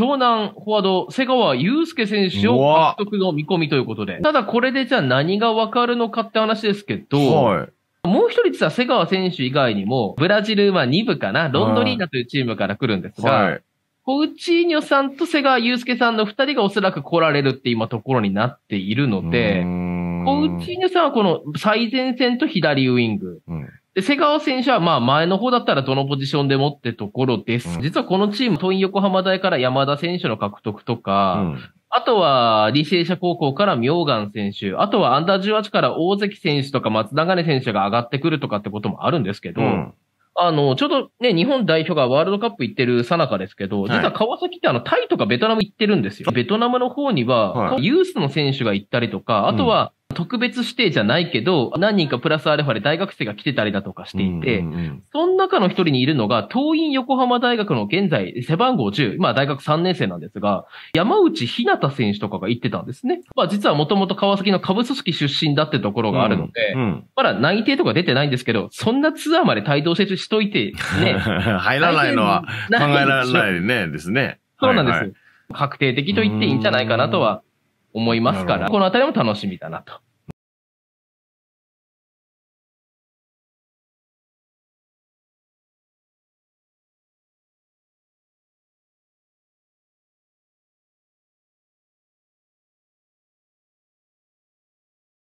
湘南フォワード、瀬川祐介選手を獲得の見込みということで。ただこれでじゃあ何がわかるのかって話ですけど、はい、もう一人実は瀬川選手以外にも、ブラジルは2部かな、ロンドリーナというチームから来るんですが、コウチーニョさんと瀬川祐介さんの2人がおそらく来られるって今ところになっているので、コウチーニョさんはこの最前線と左ウイング。で、瀬川選手はまあ前の方だったらどのポジションでもってところです。うん、実はこのチーム、ン横浜大から山田選手の獲得とか、うんあとは、履正社高校から明岩選手、あとはアンダー18から大関選手とか松永根選手が上がってくるとかってこともあるんですけど、うん、あの、ちょうどね、日本代表がワールドカップ行ってるさなかですけど、実は川崎ってあの、タイとかベトナム行ってるんですよ。はい、ベトナムの方には、ユースの選手が行ったりとか、あとは、特別指定じゃないけど、何人かプラスアルファで大学生が来てたりだとかしていて、うんうんうん、その中の一人にいるのが、東院横浜大学の現在、背番号10、まあ大学3年生なんですが、山内日向選手とかが言ってたんですね。まあ実はもともと川崎の下部組織出身だってところがあるので、うんうん、まだ内定とか出てないんですけど、そんなツアーまで帯同せしといて、ね。入らないのは考えられないね、ですね。そうなんです、はいはい。確定的と言っていいんじゃないかなとは思いますから、このあたりも楽しみだなと